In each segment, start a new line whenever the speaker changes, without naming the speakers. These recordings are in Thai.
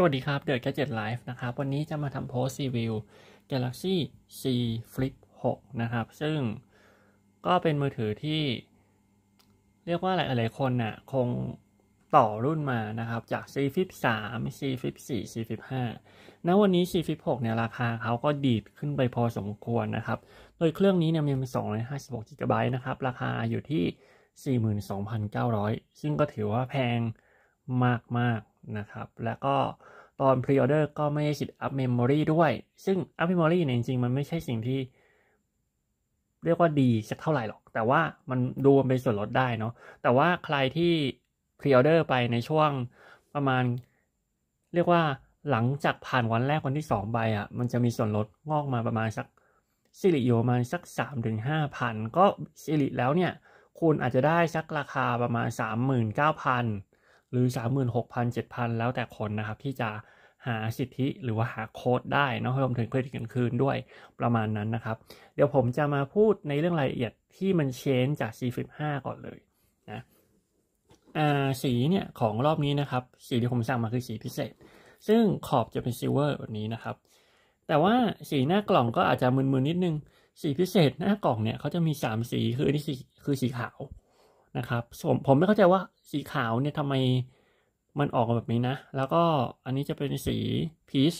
สวัสดีครับด h อ g แกจ็ตไลฟ์นะครับ วันนี้จะมาทำโพสรีวิว Galaxy C Flip 6นะครับ ซึ่งก็เป็นมือถือที่เรียกว่าหลาย ๆ คนนะ่ะคงต่อรุ่นมานะครับจาก C Flip 3 C Flip 4 C Flip 5ณวันนี้ C Flip 6เนี่ยราคาเขาก็ดีดขึ้นไปพอสมควรนะครับ โดยเครื่องนี้เนี่ยมีเป็น256 GB นะครับ ราคาอยู่ที่ 42,900 ซึ่งก็ถือว่าแพงมากๆนะครับ แล้วก็ตอนพรีออเดอร์ก็ไม่ได้สิทธิ์อัพเมมโมรีด้วย ซึ่งอัพเมมโมรีเนี่ยจริงๆ มันไม่ใช่สิ่งที่ เรียกว่าดีสักเท่าไหร่หรอก แต่ว่ามันดูมันเป็นส่วนลดได้เนาะแต่ว่าใครที่พรีออเดอร์ไปในช่วงประมาณ เรียกว่าหลังจากผ่านวันแรก วันที่2ใบอ่ะมันจะมีส่วนลดงอกมาประมาณสักสิริอยู่ประมาณสัก 3 5 0 0 0 ก็สิริแล้วเนี่ยคุณอาจจะได้สักราคาประมาณ 39,000หรือ 36,000 7,000 แล้วแต่คนนะครับที่จะหาสิทธิหรือว่าหาโค้ดได้นะรวมถึงเครดิตกงนคืนด้วยประมาณนั้นนะครับ เดี๋ยวผมจะมาพูดในเรื่องรายละเอียดที่มันเชนจาก C15 ก่อนเลยนะสีเนี่ยของรอบนี้นะครับสีที่ผมสั่งมาคือสีพิเศษ ซึ่งขอบจะเป็นซิลเวอร์แบบนี้นะครับ แต่ว่าสีหน้ากล่องก็อาจจะมึนๆนิดนึง สีพิเศษหน้ากล่องเนี่ยเขาจะมี 3 สีคือนี่สีคือสีขาวนะครับผมผมไม่เข้าใจว่าสีขาวเนี่ยทำไมมันออกมาแบบนี้นะ แล้วก็อันนี้จะเป็นสีพีช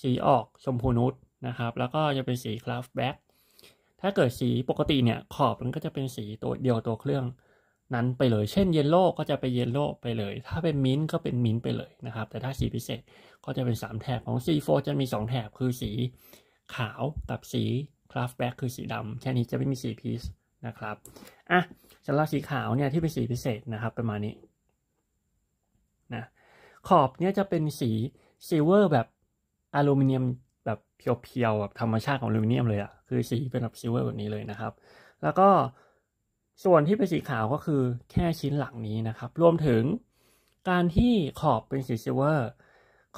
สีออกชมพูนุดนะครับ แล้วก็จะเป็นสีคราฟแบ็กถ้าเกิดสีปกติเนี่ย ขอบมันก็จะเป็นสีตัวเดียวตัวเครื่องนั้นไปเลย เช่นเยลโล่ก็จะไปเยลโล่ไปเลยถ้าเป็นมิ้นก็เป็นมิ้นไปเลยนะครับแต่ถ้าสีพิเศษก็จะเป็น3แถบของ C4 จะมี 2แถบคือสีขาวกับสีคราฟแบ็กคือสีดำแค่นี้จะไม่มีสีพีชนะครับอ่ะจัลาสีขาวเนี่ยที่เป็นสีพิเศษนะครับประมาณนี้นะขอบเนี่ยจะเป็นสีซิลเวอร์แบบอลูมิเนียมแบบเพียวๆแบบธรรมชาติของอลูมิเนียมเลยอะคือสีเป็นแบบซิลเวอร์แบบนี้เลยนะครับ แล้วก็ส่วนที่เป็นสีขาวก็คือแค่ชิ้นหลังนี้นะครับรวมถึงการที่ขอบเป็นสีซิลเวอร์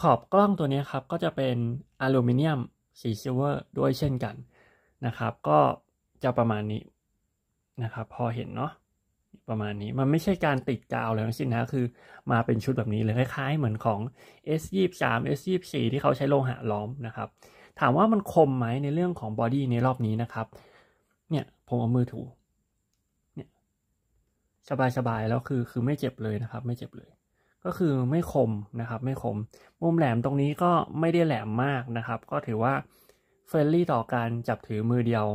ขอบกล้องตัวนี้ครับก็จะเป็นอลูมิเนียมสีซิลเวอร์ด้วยเช่นกันนะครับ ก็จะประมาณนี้นะครับ พอเห็นเนาะประมาณนี้มันไม่ใช่การติดกาวเลยทั้งสิ้นนะคือมาเป็นชุดแบบนี้เลย คล้ายๆเหมือนของ S23 S24 ที่เขาใช้โลหะล้อมนะครับ ถามว่ามันคมไหมในเรื่องของบอดี้ในรอบนี้นะครับเนี่ยผมเอามือถูเนี่ยสบายๆแล้วคือคือไม่เจ็บเลยนะครับ ไม่เจ็บเลย ก็คือไม่คมนะครับไม่คมมุมแหลมตรงนี้ก็ไม่ได้แหลมมากนะครับ ก็ถือว่าเฟรนลี่ต่อการจับถือมือเดียว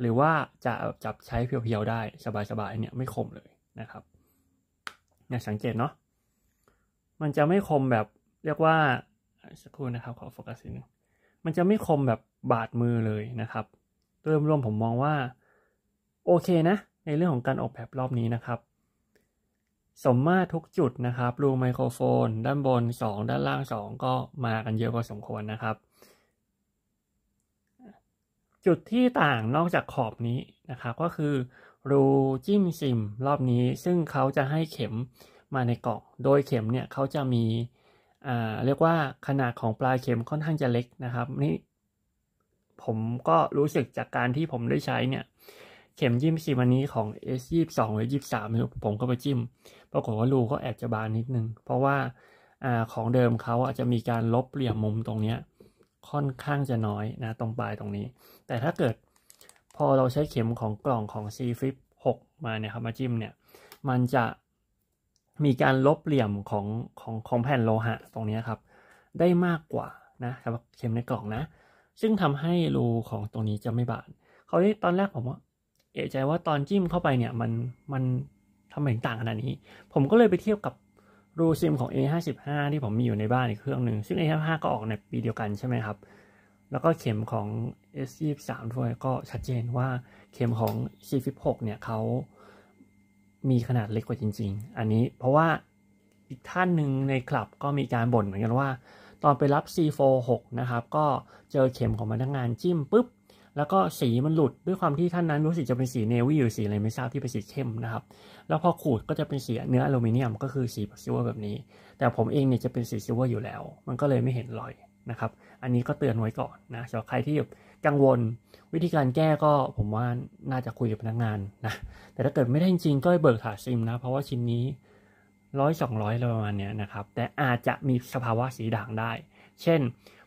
หรือว่าจะจับใช้เพียวๆ ได้สบายๆเนี่ยไม่คมเลยนะครับเนี่ยสังเกตเนาะมันจะไม่คมแบบเรียกว่าสักครู่นะครับขอโฟกัสนิดนึงมันจะไม่คมแบบบาดมือเลยนะครับโดยรวมผมมองว่าโอเค นะ ในเรื่องของการออกแบบรอบนี้นะครับ สมมาตรทุกจุดนะครับรูไมโครโฟน ด้านบน 2 ด้านล่าง 2 ก็มากันเยอะพอสมควรนะครับจุดที่ต่างนอกจากขอบนี้นะครับก็คือรูจิ้มซิมรอบนี้ ซึ่งเขาจะให้เข็มมาในกล่องโดยเข็มเนี่ยเขาจะมีอ่าเรียกว่าขนาดของปลายเข็มค่อนข้างจะเล็กนะครับนี่ผมก็รู้สึกจากการที่ผมได้ใช้เนี่ยเข็มจิ้มซิมอันนี้ของ S 2 2หรือ 23 ผมก็ไปจิ้ม ปรากฏว่ารูก็แอบจะบานนิดนึง เพราะว่าอ่าของเดิมเขาอาจจะมีการลบเหลี่ยมมุมตรงเนี้ยค่อนข้างจะน้อยนะตรงปลายตรงนี้ แต่ถ้าเกิดพอเราใช้เข็มของกล่องของ C Flip 6มาเนี่ยครับมาจิ้มเนี่ย มันจะมีการลบเหลี่ยมของของของแผ่นโลหะตรงนี้ครับ ได้มากกว่านะครับ เข็มในกล่องนะ ซึ่งทำให้รูของตรงนี้จะไม่บาดเขาที่ตอนแรกผมว่า เอกใจว่าตอนจิ้มเข้าไปเนี่ย มันมันทำไมต่างขนาดนี้ ผมก็เลยไปเทียบกับรูซิมของ A55 ที่ผมมีอยู่ในบ้านอีกเครื่องหนึ่งซึ่ง A55 ก็ออกในปีเดียวกันใช่ไหมครับ แล้วก็เข็มของ S23 ด้วยก็ชัดเจนว่าเข็มของ c 1 6เนี่ยเขามีขนาดเล็กกว่าจริงๆ อันนี้เพราะว่าอีกท่านหนึ่งในคลับก็มีการบ่นเหมือนกันว่า ตอนไปรับ C46 นะครับ ก็เจอเข็มของพนักงานจิ้มปุ๊บแล้วก็สีมันหลุดด้วยความที่ท่านนั้นรู้สึกจะเป็นสีเนวี่หรือสีอะไรไม่ทราบที่เป็นสีเข้มนะครับ แล้วพอขูดก็จะเป็นสีเนื้ออลูมิเนียม ก็คือสีซิลเวอร์แบบนี้ แต่ผมเองเนี่ยจะเป็นสีซิลเวอร์อยู่แล้ว มันก็เลยไม่เห็นรอยนะครับ อันนี้ก็เตือนไว้ก่อนนะสำหรับใครที่กังวลวิธีการแก้ก็ผมว่าน่าจะคุยกับพนักงานนะ แต่ถ้าเกิดไม่ได้จริงก็เบิกถาซิมนะเพราะว่าชิ้นนี้ร้อยสองร้อยประมาณเนี้ยนะครับแต่อาจจะมีสภาวะสีด่างได้ เช่น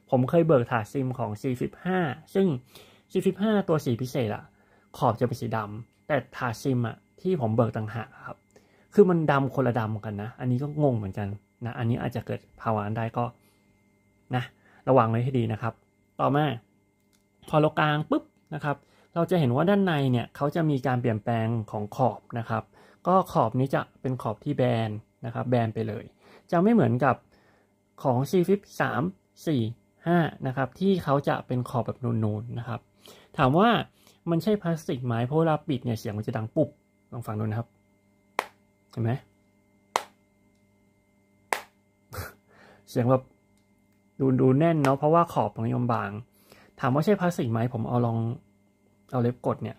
ผมเคยเบิกถาซิมของ C15 ซึ่งชิป15ตัวสีพิเศษอะขอบจะเป็นสีดำ แต่ทาซิมอะที่ผมเบิกต่างหากครับคือมันดำคนละดำกันนะ อันนี้ก็งงเหมือนกันนะอันนี้อาจจะเกิดภาวะได้ก็นะระวังไว้ให้ดีนะครับ ต่อมาพอเรากลางปุ๊บนะครับเราจะเห็นว่าด้านในเนี่ยเขาจะมีการเปลี่ยนแปลงของขอบนะครับ ก็ขอบนี้จะเป็นขอบที่แบนนะครับแบนไปเลย จะไม่เหมือนกับของ C53 4 5นะครับที่เขาจะเป็นขอบแบบนูนๆนะครับถามว่ามันใช่พลาสติกไหมเพราะเวลาปิดเนี่ยเสียงมันจะดังปุบลองฟังดูนะครับ เห็นไหมเสียงแบบดูดูแน่นเนาะเพราะว่าขอบมังยมบาง ถามว่าใช่พลาสติกไหมผมเอาลองเอาเล็บกดเนี่ย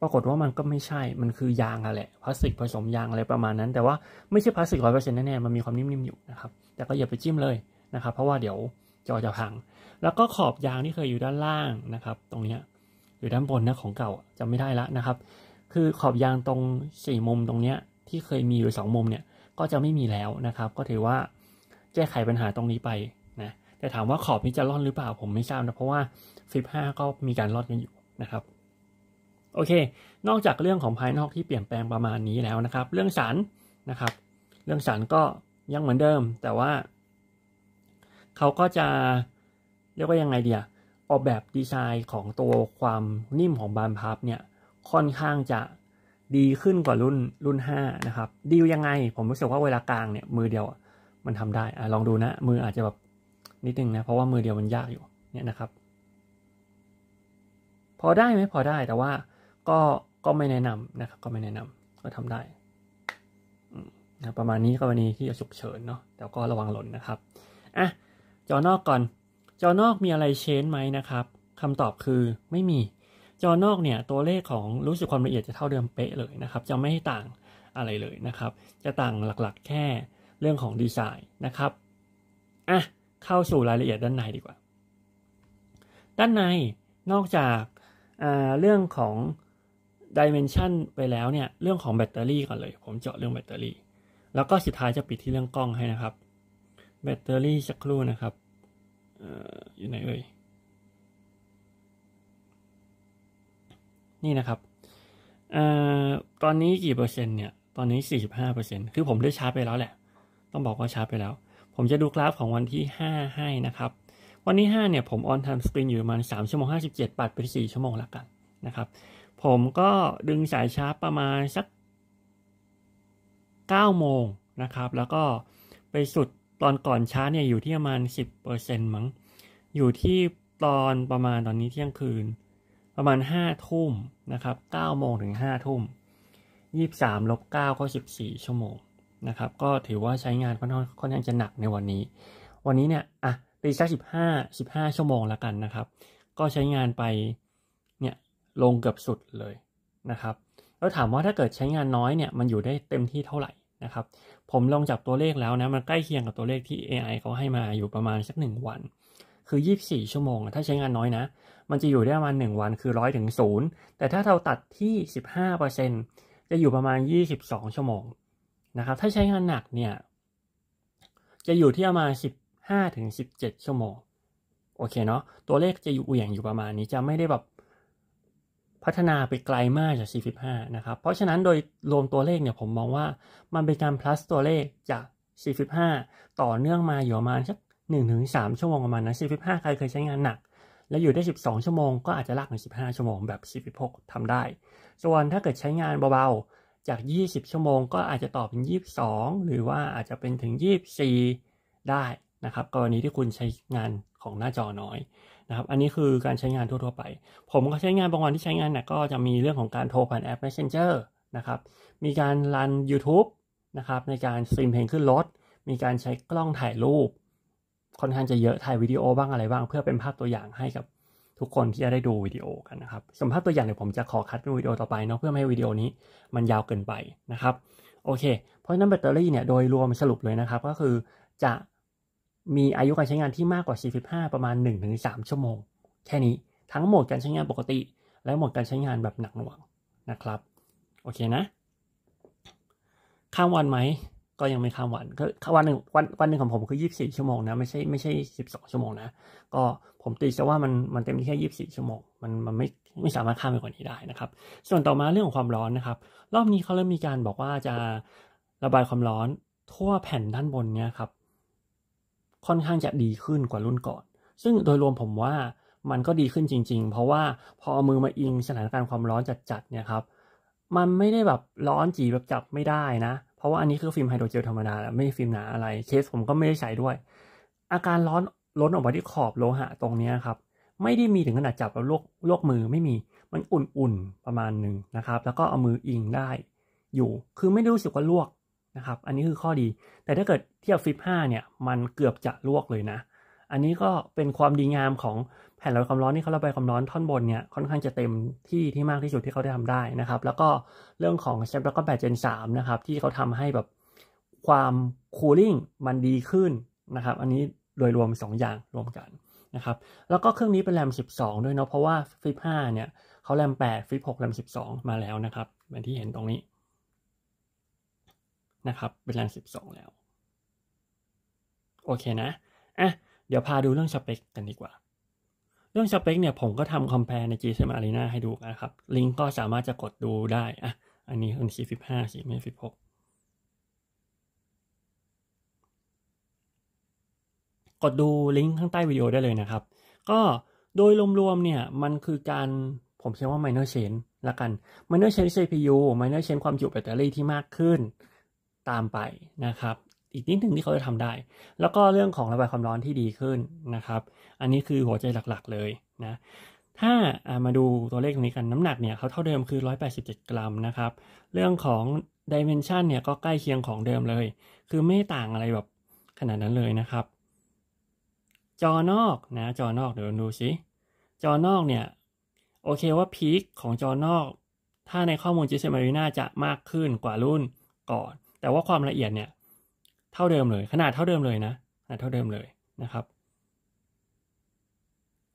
ปรากฏว่ามันก็ไม่ใช่ มันคือยางอะแหละพลาสติกผสมยางอะไรประมาณนั้นแต่ว่าไม่ใช่พลาสติกร้อยเปอร์เซ็นต์แน่ๆมันมีความนิ่มๆอยู่นะครับ แต่ก็อย่าไปจิ้มเลยนะครับ เพราะว่าเดี๋ยวจอจะพัง แล้วก็ขอบยางที่เคยอยู่ด้านล่างนะครับ ตรงเนี้ยอยู่ด้านบนนะของเก่าจำไม่ได้ละนะครับ คือขอบยางตรงสี่มุมตรงเนี้ยที่เคยมีอยู่สองมุมเนี่ยก็จะไม่มีแล้วนะครับ ก็ถือว่าแก้ไขปัญหาตรงนี้ไปนะแต่ถามว่าขอบนี้จะร่อนหรือเปล่าผมไม่ทราบนะ เพราะว่าฟิห้าก็มีการร่อนกันอยู่นะครับโอเค นอกจากเรื่องของภายนอกที่เปลี่ยนแปลงประมาณนี้แล้วนะครับ เรื่องสารนะครับ เรื่องสารก็ยังเหมือนเดิม แต่ว่าเขาก็จะเรียกว่ายังไงเดียออกแบบดีไซน์ของตัวความนิ่มของบานพับเนี่ยค่อนข้างจะดีขึ้นกว่ารุ่นรุ่น 5 นะครับดียังไง ผมรู้สึกว่าเวลากลางเนี่ยมือเดียวมันทำได้อลองดูนะมืออาจจะแบบนิดนึงนะเพราะว่ามือเดียวมันยากอยู่เนี่ยนะครับ พอได้ไหมพอได้แต่ว่าก็ก็ไม่แนะนำนะครับก็ไม่แนะนำก็ทำได้นะประมาณนี้กรณีที่จะฉุกเฉินเนาะแต่ก็ระวังหล่นนะครับอ่ะจอนอกก่อนจอนอกมีอะไรเชนไหมนะครับคำตอบคือไม่มี จอนอกเนี่ยตัวเลขของรู้สึกความละเอียดจะเท่าเดิมเป๊ะเลยนะครับ จะไม่ต่างอะไรเลยนะครับ จะต่างหลักๆแค่เรื่องของดีไซน์นะครับ อ่ะเข้าสู่รายละเอียดด้านในดีกว่า ด้านในนอกจากเรื่องของดิเมนชันไปแล้วเนี่ยเรื่องของแบตเตอรี่ก่อนเลย ผมเจาะเรื่องแบตเตอรี่ แล้วก็สุดท้ายจะปิดที่เรื่องกล้องให้นะครับ แบตเตอรี่สักครู่นะครับอยู่ไหนเอ่ย นี่นะครับอตอนนี้กี่เปอร์เซ็นต์เนี่ย ตอนนี้สสี่ิบห้าเปอร์เซ็นคือผมได้ชาร์จไปแล้วแหละ ต้องบอกว่าชาร์จไปแล้ว ผมจะดูกราฟของวันที่ห้าให้นะครับ วันที่ห้าเนี่ยผมออนไทม์สกรีนอยู่ประมาณสามชั่วโมงห้าสิ็ดปัดไปสี่ชั่วโมงละกันนะครับ ผมก็ดึงสายชาร์จประมาณสักเก้าโมงนะครับ แล้วก็ไปสุดตอนก่อนชาร์จเนี่ยอยู่ที่ประมาณ 10%มั้ง อยู่ที่ตอนประมาณตอนนี้เที่ยงคืน ประมาณ5ทุ่มนะครับ9โมงถึง5ทุ่ม23ลบ9ก็ 14 ชั่วโมงนะครับก็ถือว่าใช้งานค่อนข้างจะหนักในวันนี้ วันนี้เนี่ยอ่ะตีสัก15 15 ชั่วโมงแล้วกันนะครับก็ใช้งานไปเนี่ยลงเกือบสุดเลยนะครับแล้วถามว่าถ้าเกิดใช้งานน้อยเนี่ยมันอยู่ได้เต็มที่เท่าไหร่นะครับ ผมลองจับตัวเลขแล้วนะมันใกล้เคียงกับตัวเลขที่ AI เขาให้มาอยู่ประมาณสัก 1 วัน คือ 24 ชั่วโมง ถ้าใช้งานน้อยนะ มันจะอยู่ได้ประมาณ 1 วันคือ 100ถึง0แต่ถ้าเราตัดที่ 15%จะอยู่ประมาณ 22 ชั่วโมงนะครับถ้าใช้งานหนักเนี่ยจะอยู่ที่ประมาณ15ถึง17 ชั่วโมงโอเคเนาะตัวเลขจะอยู่เอี่ยงอยู่ประมาณนี้จะไม่ได้แบบพัฒนาไปไกลมากจาก 45 นะครับ เพราะฉะนั้นโดยรวมตัวเลขเนี่ย ผมมองว่ามันเป็นการ plus ตัวเลขจาก 45 ต่อเนื่องมาอยู่ประมาณสัก1-3ชั่วโมงประมาณนะ45ใครเคยใช้งานหนัก แล้วอยู่ได้12 ชั่วโมงก็อาจจะลากถึง15ชั่วโมงแบบ46ทำได้ ส่วนถ้าเกิดใช้งานเบาๆ จาก 20 ชั่วโมงก็อาจจะต่อเป็น 22 หรือว่าอาจจะเป็นถึง24ได้นะครับกรณีที่คุณใช้งานของหน้าจอน้อยนะครับอันนี้คือการใช้งานทั่วๆ ไป ผมก็ใช้งานบางวันที่ใช้งานหน่กก็จะมีเรื่องของการโทรผ่านแอป Messenger นะครับมีการรัน YouTube นะครับในการสตรีมเพลงขึ้นรถมีการใช้กล้องถ่ายรูป ค่อนข้างจะเยอะถ่ายวิดีโอบ้างอะไรบ้าง เพื่อเป็นภาพตัวอย่างให้กับทุกคนที่จะได้ดูวิดีโอกันนะครับสมภาพตัวอย่างเดี๋ยวผมจะขอคัดเป็นวิดีโอต่อไปเนาะเพื่อไม่ให้วิดีโอนี้มันยาวเกินไปนะครับโอเค เพราะนั้นแบตเตอรี่เนี่ยโดยรวมสรุปเลยนะครับก็คือจะมีอายุการใช้งานที่มากกว่า 45 ประมาณ 1-3 ชั่วโมง แค่นี้ทั้งโหมดการใช้งานปกติ และโหมดการใช้งานแบบหนักหน่วงนะครับโอเคนะ ข้ามวันไหมก็ยังไม่ข้ามวันก็วันหนึ่งวันวันหนึ่งของผมคือ 24 ชั่วโมงนะไม่ใช่ไม่ใช่ 12 ชั่วโมงนะก็ผมตีซะว่ามันมันเต็มที่แค่ 24 ชั่วโมงมันมันไม่ไม่สามารถข้ามไปกว่านี้ได้นะครับ ส่วนต่อมาเรื่องของความร้อนนะครับ รอบนี้เขาเริ่มมีการบอกว่าจะระบายความร้อนทั่วแผ่นด้านบนเนี่ยครับค่อนข้างจะดีขึ้นกว่ารุ่นก่อน ซึ่งโดยรวมผมว่ามันก็ดีขึ้นจริงๆ เพราะว่าพอเอามือมาอิงสถานการณ์ความร้อนจัดๆเนี่ยครับ มันไม่ได้แบบร้อนจีแบบจับไม่ได้นะ เพราะว่าอันนี้คือฟิล์มไฮโดรเจลธรรมดาแล้วไม่ฟิล์มหนาอะไร เคสผมก็ไม่ได้ใช้ด้วย อาการร้อนล้นออกมาที่ขอบโลหะตรงนี้ครับ ไม่ได้มีถึงขนาดจับ แล้วลวกลวกมือไม่มี มันอุ่นๆประมาณหนึ่งนะครับ แล้วก็เอามืออิงได้อยู่ คือไม่ได้รู้สึกว่าลวกนะครับ อันนี้คือข้อดี แต่ถ้าเกิดเทียบฟ l i p 5เนี่ย มันเกือบจะลวกเลยนะ อันนี้ก็เป็นความดีงามของแผ่นระบายความร้อนที่เขาระบายความร้อนท่อนบนเนี่ย ค่อนข้างจะเต็มที่ที่มากที่สุดที่เขาได้ทำได้นะครับ แล้วก็เรื่องของชมป์แล้วก็8 Gen 3นะครับที่เขาทำให้แบบความคูลิ่งมันดีขึ้นนะครับ อันนี้โดยรวม 2 อย่างรวมกันนะครับ แล้วก็เครื่องนี้เป็นแรม 12 ด้วยเนาะ เพราะว่าฟ l i p 5เนี่ยเขาแรม8ฟิ i p 6แรม12 มาแล้วนะครับเหมือนที่เห็นตรงนี้นะครับเป็นิบง12 แล้วโอเคนะอ่ะเดี๋ยวพาดูเรื่องสเปคกันดีกว่า เรื่องสเปคเนี่ยผมก็ทำคอมเพลใน GSM Arena ให้ดูนะครับ ลิงก์ก็สามารถจะกดดูได้อ่ะอันนี้เป็น45 46กดดูลิงก์ข้างใต้วิดีโอได้เลยนะครับ ก็โดยรวมๆเนี่ยมันคือการผมใช้ว่า minor change ละกัน minor change CPU minor change ความจุแบตเตอรี่ที่มากขึ้นตามไปนะครับอีกนิดหนึ่งที่เขาจะทำได้ แล้วก็เรื่องของระบายความร้อนที่ดีขึ้นนะครับ อันนี้คือหัวใจหลักๆเลยนะถ้ามาดูตัวเลขตรงนี้กันน้ำหนักเนี่ยเขาเท่าเดิมคือ 187 กรัมนะครับเรื่องของดิเมนชันเนี่ยก็ใกล้เคียงของเดิมเลย คือไม่ต่างอะไรแบบขนาดนั้นเลยนะครับ จอนอกนะจอนอกเดี๋ยวดูสิจอนอกเนี่ยโอเคว่าพีคของจอนอก ถ้าในข้อมูลเิมารีนาจะมากขึ้นกว่ารุ่นก่อนแต่ว่าความละเอียดเนี่ย เท่าเดิมเลย ขนาดเท่าเดิมเลยนะขนาดเท่าเดิมเลยนะครับ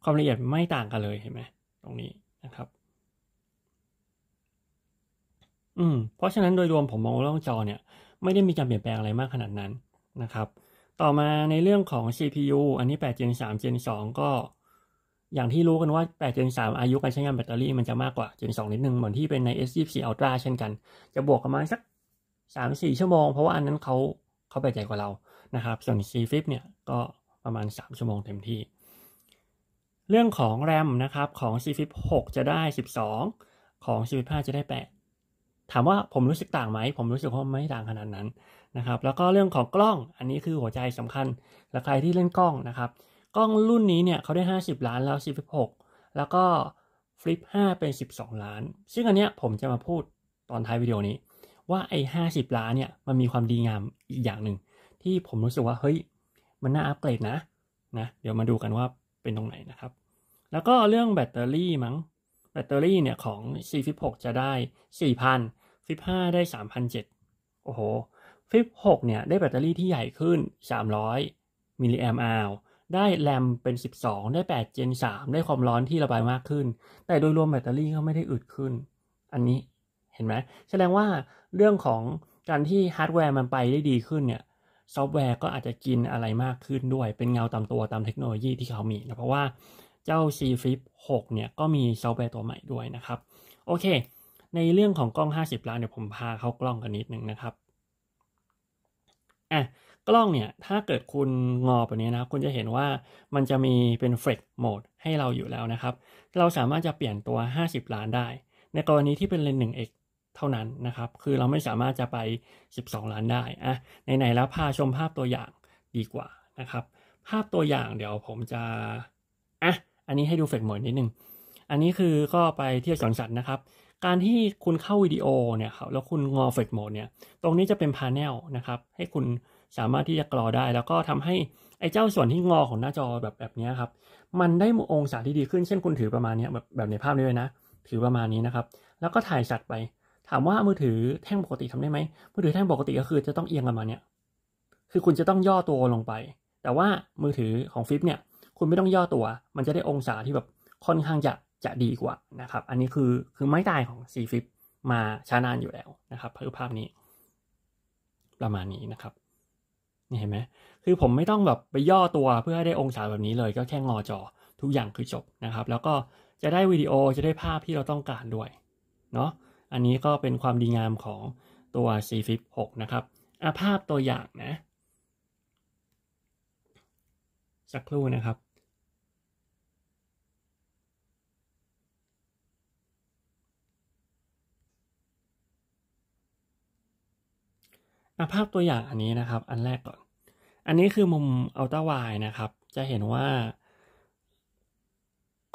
ความละเอียดไม่ต่างกันเลยเห็นไหมตรงนี้นะครับอืมเพราะฉะนั้นโดยรวมผมมองว่าร่องจอเนี่ย ไม่ได้มีการเปลี่ยนแปลงอะไรมากขนาดนั้นนะครับ ต่อมาในเรื่องของ CPU อันนี้ 8 Gen 3 Gen 2ก็ อย่างที่รู้กันว่า 8 Gen 3อายุการใช้งานแบตเตอรี่มันจะมากกว่า Gen 2นิดนึงเหมือนที่เป็นใน S24 Ultra เช่นกันจะบวกประมาณสักสามสี่ชั่วโมงเพราะว่าอันนั้นเขาเขาไปใจกว่าเรานะครับ ส่วนซีฟิปเนี่ยก็ประมาณสามชั่วโมงเต็มที่ เรื่องของแรมนะครับของซีฟิปหกจะได้สสิบองของซีฟิปห้าจะได้แปดถามว่าผมรู้สึกต่างไหม ผมรู้สึกว่าไม่ต่างขนาดนั้นนะครับแล้วก็เรื่องของกล้องอันนี้คือหัวใจสำคัญ และใครที่เล่นกล้องนะครับ กล้องรุ่นนี้เนี่ยเขาได้ 50 ล้านแล้ว C f ิปห6แล้วก็ิปห้5เป็น 12 ล้าน ซึ่งอันเนี้ยผมจะมาพูดตอนท้ายวิดีโอนี้ว่าไอ้ห้าสิบล้านเนี่ยมันมีความดีงามอีกอย่างหนึ่ง ที่ผมรู้สึกว่าเฮ้ยมันน่าอัปเกรดนะนะ เดี๋ยวมาดูกันว่าเป็นตรงไหนนะครับ แล้วก็เรื่องแบตเตอรี่มั้ง แบตเตอรี่เนี่ยของ C16 จะได้ 4,000้5ได้3,007โอ้โห16เนี่ยได้แบตเตอรี่ที่ใหญ่ขึ้น 300มิลลิแอมอาร์ได้แรมเป็น 12 ได้ 8 Gen 3 ได้ความร้อนที่ระบายมากขึ้น แต่โดยรวมแบตเตอรี่ก็ไม่ได้อึดขึ้น อันนี้เห็นไหมแสดงว่าเรื่องของการที่ฮาร์ดแวร์มันไปได้ดีขึ้นเนี่ยซอฟต์แวร์ก็อาจจะกินอะไรมากขึ้นด้วยเป็นเงาตามตัวตามเทคโนโลยีที่เขามีนะเพราะว่าเจ้า C Flip 6เนี่ยก็มีซอฟต์แวร์ตัวใหม่ด้วยนะครับโอเค ในเรื่องของกล้อง 50 ล้านเดี๋ยวผมพาเข้ากล้องกันนิดนึงนะครับอ่ะกล้องเนี่ย ถ้าเกิดคุณงอแบบนี้นะ คุณจะเห็นว่ามันจะมีเป็นเฟรกโหมดให้เราอยู่แล้วนะครับ เราสามารถจะเปลี่ยนตัว 50 ล้านได้ในกรณีที่เป็นเลนส์ 1x เท่านั้นนะครับ คือเราไม่สามารถจะไป 12 ล้านได้อะไหนๆแล้วพาชมภาพตัวอย่างดีกว่านะครับ ภาพตัวอย่างเดี๋ยวผมจะ อ่ะ อันนี้ให้ดูเฟกหมดนิดนึง อันนี้คือก็ไปเที่ยวสวนสัตว์นะครับ การที่คุณเข้าวิดีโอเนี่ยครับแล้วคุณงอเฟกโหมดเนี่ย ตรงนี้จะเป็นพาเนลนะครับ ให้คุณสามารถที่จะกรอได้ แล้วก็ทำให้ไอ้เจ้าส่วนที่งอของหน้าจอแบบแบบนี้ครับ มันได้มุมองศาที่ดีขึ้น เช่นคุณถือประมาณนี้แบบแบบในภาพนี้เลยนะ ถือประมาณนี้นะครับ แล้วก็ถ่ายสัตว์ไปถามว่ามือถือแท่งปกติทำได้ไหมมือถือแท่งปกติก็คือจะต้องเอียงกันมาเนี่ย คือคุณจะต้องย่อตัวลงไป แต่ว่ามือถือของฟิปเนี่ย คุณไม่ต้องย่อตัว มันจะได้องศาที่แบบค่อนข้างจะจะดีกว่านะครับ อันนี้คือคือไม้ตายของซีฟิปมาช้านานอยู่แล้วนะครับภาพนี้ ประมาณนี้นะครับ นี่เห็นไหม คือผมไม่ต้องแบบไปย่อตัวเพื่อให้ได้องศาแบบนี้เลย ก็แค่งอจอทุกอย่างคือจบนะครับ แล้วก็จะได้วิดีโอจะได้ภาพที่เราต้องการด้วย เนาะอันนี้ก็เป็นความดีงามของตัว c 6นะครับ อาภาพตัวอย่างนะสักครู่นะครับอาภาพตัวอย่างอันนี้นะครับอันแรกก่อน อันนี้คือมุมอัลตร้าวายนะครับจะเห็นว่า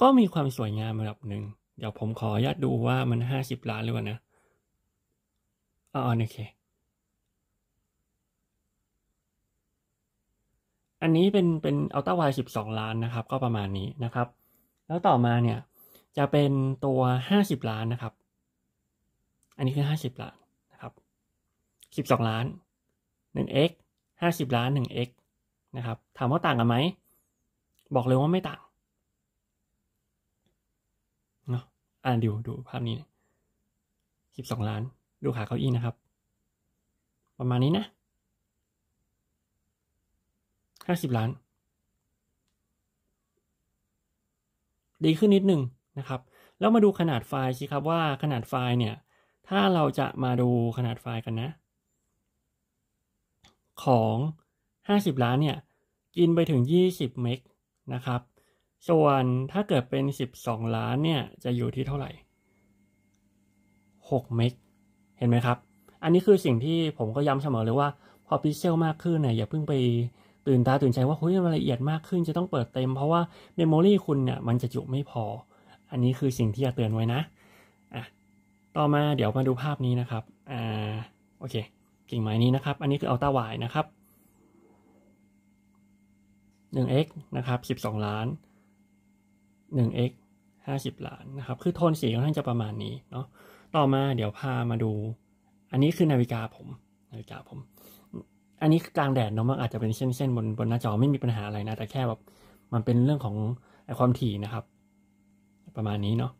ก็มีความสวยงามระดับหนึ่งเดี๋ยวผมขออนุญาตดูว่ามันห้าสิบล้านหรือเปล่านะอ๋อโอเค อันนี้เป็นเป็นอัลต้าวายสิบสองล้านนะครับก็ประมาณนี้นะครับ แล้วต่อมาเนี่ยจะเป็นตัวห้าสิบล้านนะครับ อันนี้คือห้าสิบล้านนะครับ สิบสองล้านหนึ่ง x ห้าสิบล้านหนึ่ง x นะครับถามว่าต่างกันไหม บอกเลยว่าไม่ต่างอ่านดูดูภาพนี้สิบสองล้านดูขาเก้าอี้นะครับ ประมาณนี้นะห้าสิบล้าน ดีขึ้นนิดหนึ่งนะครับ แล้วมาดูขนาดไฟล์สิครับว่าขนาดไฟล์เนี่ย ถ้าเราจะมาดูขนาดไฟล์กันนะ ของห้าสิบล้านเนี่ย กินไปถึงยี่สิบเมกนะครับส่วนถ้าเกิดเป็น 12 ล้าน เนี่ย จะอยู่ที่เท่าไหร่6เมกเห็นไหมครับ อันนี้คือสิ่งที่ผมก็ย้ำเสมอเลยว่า พอพิเซลมากขึ้นเนี่ยอย่าเพิ่งไปตื่นตาตื่นใจว่าเฮ้ยมันละเอียดมากขึ้นจะต้องเปิดเต็ม เพราะว่าเมมโมรีคุณเนี่ยมันจะจุไม่พอ อันนี้คือสิ่งที่จะเตือนไว้นะอ่ะต่อมาเดี๋ยวมาดูภาพนี้นะครับอ่าโอเคกิ่งไม้นี้นะครับ อันนี้คืออัลต้าวายนะครับ 1x นะครับ12 ล้าน 1x 50ล้านนะครับ คือโทนสีค่อนข้างจะประมาณนี้เนาะ ต่อมาเดี๋ยวพามาดู อันนี้คือนาฬิกาผมนาฬิกาผม อันนี้กลางแดดเนาะมันอาจจะเป็นเส้นๆบนบนหน้าจอไม่มีปัญหาอะไรนะ แต่แค่แบบมันเป็นเรื่องของไอความถี่นะครับ ประมาณนี้เนาะ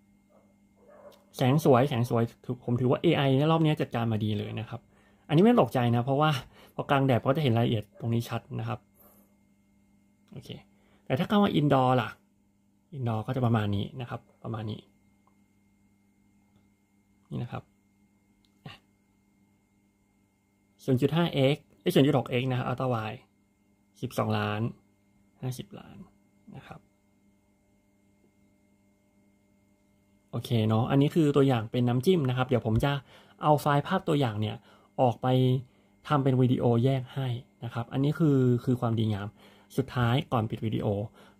แสงสวย แสงสวย ผมถือว่า AI ในรอบนี้จัดการมาดีเลยนะครับ อันนี้ไม่ตกใจนะ เพราะว่าพอกลางแดดก็จะเห็นรายละเอียดตรงนี้ชัดนะครับ โอเค แต่ถ้าเข้ามาอินดอร์ล่ะินดอร์ก็จะประมาณนี้นะครับ ประมาณนี้นี่นะครับ 0.5x ไอ้หก x นะครับอัลตราไว12 ล้าน 50 ล้านนะครับโอเคเนาะอันนี้คือตัวอย่างเป็นน้ำจิ้มนะครับ เดี๋ยวผมจะเอาไฟล์ภาพตัวอย่างเนี่ย ออกไปทำเป็นวิดีโอแยกให้นะครับ อันนี้คือคือความดีงามสุดท้ายก่อนปิดวิดีโอ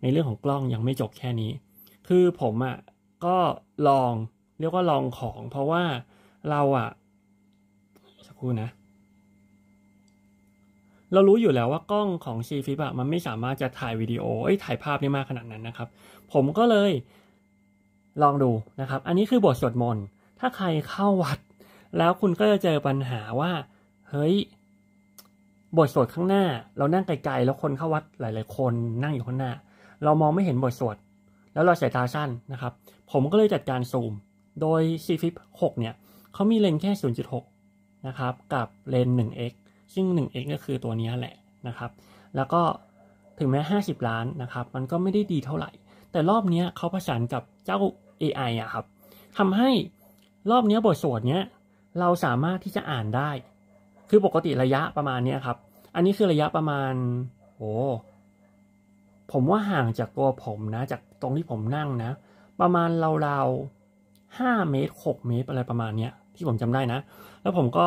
ในเรื่องของกล้องยังไม่จบแค่นี้ คือผมอะ่ะก็ลอง เรียกว่าลองของเพราะว่าเราอะ่ะสักครู่นะ เรารู้อยู่แล้วว่ากล้องของีฟิบะมันไม่สามารถจะถ่ายวิดีโอ เอ้ยถ่ายภาพได้มากขนาดนั้นนะครับ ผมก็เลยลองดูนะครับ อันนี้คือบทสวดมนต์ ถ้าใครเข้าวัด แล้วคุณก็จะเจอปัญหาว่าเฮ้ยบทสวดข้างหน้า เรานั่งไกลๆแล้วคนเข้าวัดหลายๆ คนนั่งอยู่ข้างหน้า เรามองไม่เห็นบทสวด แล้วเราสายตาสั้นนะครับ ผมก็เลยจัดการซูมโดย c f i p 6เนี่ยเขามีเลนแค่0.6นะครับกับเลน 1x ซึ่ง 1x ก็คือตัวนี้แหละนะครับ แล้วก็ถึงแม้ 50 ล้านนะครับ มันก็ไม่ได้ดีเท่าไหร่ แต่รอบนี้เขาประสานกับเจ้า AI อะครับทำให้รอบนี้บทสวดเนี้ยเราสามารถที่จะอ่านได้ คือปกติระยะประมาณนี้ครับอันนี้คือระยะประมาณโอ้ผมว่าห่างจากตัวผมนะ จากตรงที่ผมนั่งนะ ประมาณราวๆห้าเมตรหกเมตรอะไรประมาณเนี้ยที่ผมจำได้นะ แล้วผมก็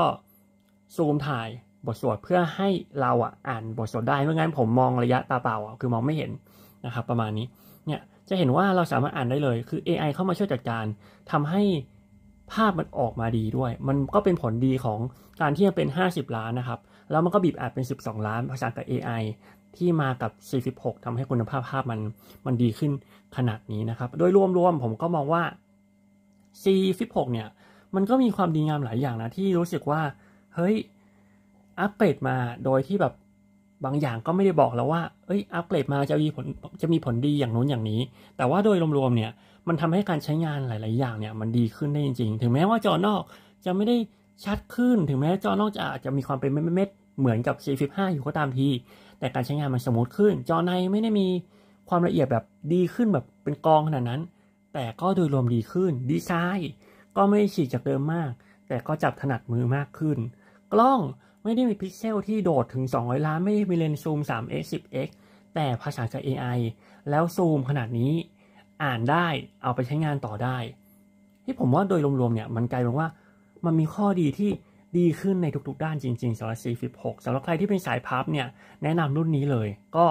ซูมถ่ายบทสวดเพื่อให้เราอ่ะอ่านบทสวดได้เมื่งั้นผมมองระยะตาเปล่าอ่ะคือมองไม่เห็นนะครับ ประมาณนี้เนี่ยจะเห็นว่าเราสามารถอ่านได้เลยคือ AI เข้ามาช่วยจัดการ ทำให้ภาพมันออกมาดีด้วย มันก็เป็นผลดีของการที่จะเป็น 50 ล้านนะครับแล้วมันก็บีบอัดเป็น 12 ล้านภาษากับ AI ที่มากับ46ทำให้คุณภาพภาพมันมันดีขึ้นขนาดนี้นะครับ โดยรวมๆ ผมก็มองว่า C16 เนี่ย มันก็มีความดีงามหลายอย่างนะที่รู้สึกว่า เฮ้ย อัปเกรดมาโดยที่แบบบางอย่างก็ไม่ได้บอกแล้วว่าเอ้ยอัปเกรดมาจะมีผลจะมีผลดีอย่างนู้นอย่างนี้ แต่ว่าโดยรวมๆเนี่ยมันทำให้การใช้งานหลายๆอย่างเนี่ยมันดีขึ้นได้จริง ๆ ถึงแม้ว่าจอนอกจะไม่ได้ชัดขึ้นถึงแม้จอนอกจะอาจจะมีความเป็นเม็ดเหมือนกับ4 1 5อยู่ก็ตามที แต่การใช้งานมันสมูทขึ้น จอในไม่ได้มีความละเอียดแบบดีขึ้นแบบเป็นกองขนาดนั้น แต่ก็โดยรวมดีขึ้น ดีไซน์ก็ไม่ฉีกจากเดิมมาก แต่ก็จับถนัดมือมากขึ้น กล้องไม่ได้มีพิกเซลที่โดดถึง 200 ล้าน ไม่ได้มีเลนส์ซูม 3x 10x แต่ภาษากับ AI แล้วซูมขนาดนี้อ่านได้ เอาไปใช้งานต่อได้ ที่ผมว่าโดยรวมๆเนี่ยมันกลายเป็นว่ามันมีข้อดีที่ดีขึ้นในทุกๆด้านจริงๆสำหรับ C16 สำหรับใครที่เป็นสายพับเนี่ยแนะนำรุ่นนี้เลย ก็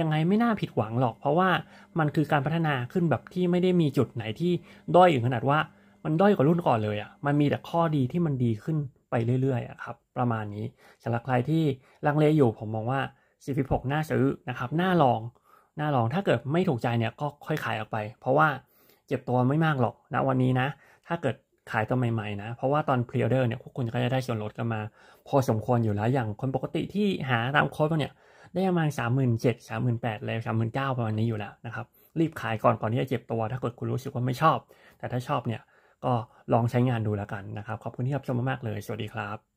ยังไงไม่น่าผิดหวังหรอก เพราะว่ามันคือการพัฒนาขึ้นแบบที่ไม่ได้มีจุดไหนที่ด้อยถึงขนาดว่ามันด้อยกว่ารุ่นก่อนเลยอะ่ะมันมีแต่ข้อดีที่มันดีขึ้นไปเรื่อยๆอะครับประมาณนี้สำหรับใครที่ลังเลอยู่ผมมองว่า C16 น่าซื้อนะครับน่าลองน่าลองถ้าเกิดไม่ถูกใจเนี่ยก็ค่อยขายออกไป เพราะว่าเจ็บตัวไม่มากหรอกนะวันนี้นะถ้าเกิดขายตัวใหม่ๆนะ เพราะว่าตอนพรีออเดอร์เนี่ยพวกคุณก็จะได้ส่วนลดกันมา พอสมควรอยู่แล้ว อย่างคนปกติที่หาตามโค้ดเนี่ย ได้ประมาณสามหมื่นเจ็ดสามหมื่นแปดเลยสามหมื่นเก้าประมาณนี้อยู่แล้วนะครับ รีบขายก่อนก่อนที่จะเจ็บตัวถ้าเกิดคุณรู้สึกว่าไม่ชอบ แต่ถ้าชอบเนี่ยก็ลองใช้งานดูแล้วกันนะครับ ขอบคุณที่รับชมมากๆเลย สวัสดีครับ